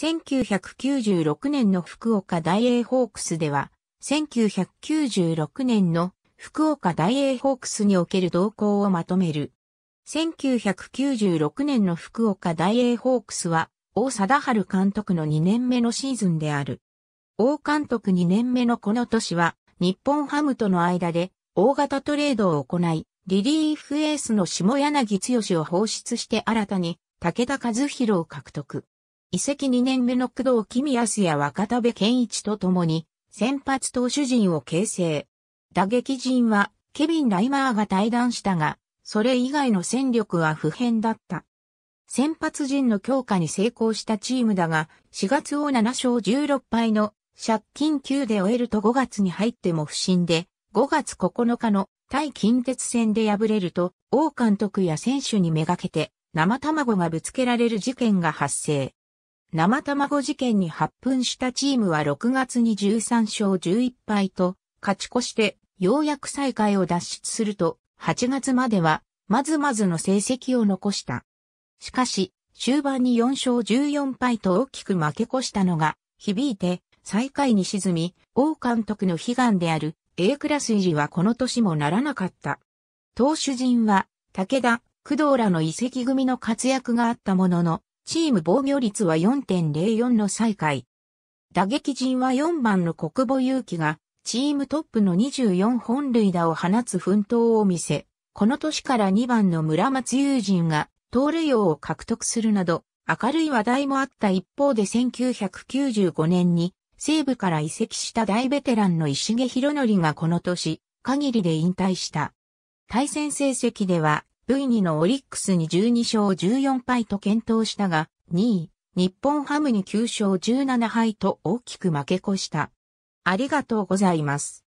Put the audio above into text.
1996年の福岡大英ホークスでは、1996年の福岡大英ホークスにおける動向をまとめる。1996年の福岡大英ホークスは、王貞治監督の2年目のシーズンである。王監督2年目のこの年は、日本ハムとの間で大型トレードを行い、リリーフエースの下柳剛を放出して新たに武田和弘を獲得。移籍2年目の工藤君康や若田部健一と共に、先発投手陣を形成。打撃陣は、ケビン・ライマーが退団したが、それ以外の戦力は不変だった。先発陣の強化に成功したチームだが、4月を7勝16敗の借金9で終えると5月に入っても不振で、5月9日の対近鉄戦で敗れると、王監督や選手にめがけて、生卵がぶつけられる事件が発生。生卵事件に発奮したチームは6月に13勝11敗と勝ち越してようやく再開を脱出すると8月まではまずまずの成績を残した。しかし終盤に4勝14敗と大きく負け越したのが響いて最下位に沈み王監督の悲願である A クラス維持はこの年もならなかった。投手陣は武田、工藤らの遺跡組の活躍があったものの、チーム防御率は4.04の最下位。打撃陣は4番の国母勇気が、チームトップの24本塁打を放つ奮闘を見せ、この年から2番の村松友人が、盗塁王を獲得するなど、明るい話題もあった一方で1995年に、西部から移籍した大ベテランの石毛博則がこの年、限りで引退した。対戦成績では、V2 のオリックスに12勝14敗と検討したが、2位、日本ハムに9勝17敗と大きく負け越した。ありがとうございます。